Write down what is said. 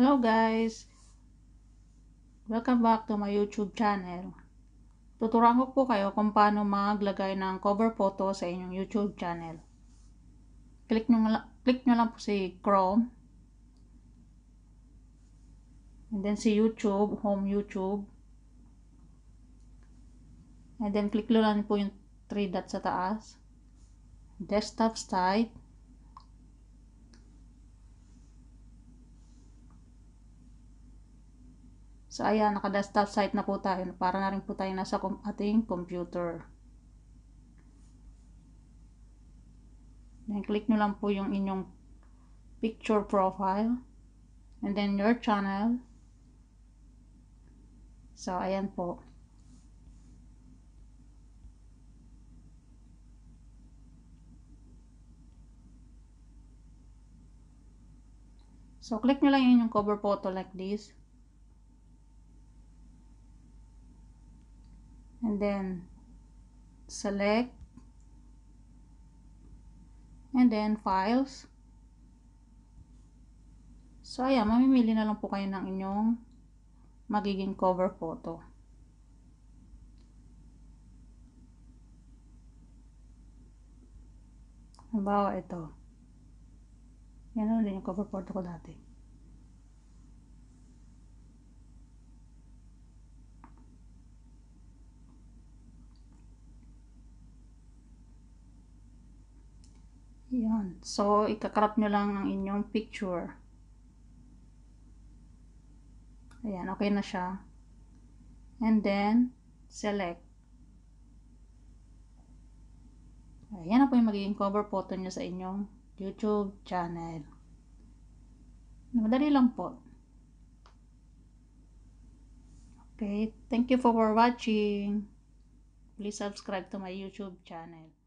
Hello guys! Welcome back to my YouTube channel. Tuturuan ko po kayo kung paano maglagay ng cover photo sa inyong YouTube channel. Click nyo, click nyo lang po si Chrome. And then si YouTube, Home YouTube. And then click nyo lang po yung 3 dots sa taas. Desktop site. So, ayan, naka-desktop site na po tayo. Para na rin po tayo nasa ating computer. Then, click nyo lang po yung inyong picture profile. And then, your channel. So, ayan po. So, click nyo lang yung cover photo like this. and then select and then files so ayan mamimili na lang po kayo ng inyong magiging cover photo halimbawa ito yan lang din yung cover photo ko dati Yan. So, ikakrap nyo lang ang inyong picture. Ayan, okay na siya. And then, select. Ayan na po yung magiging cover photo nyo sa inyong YouTube channel. Madali lang po. Okay, thank you for watching. Please subscribe to my YouTube channel.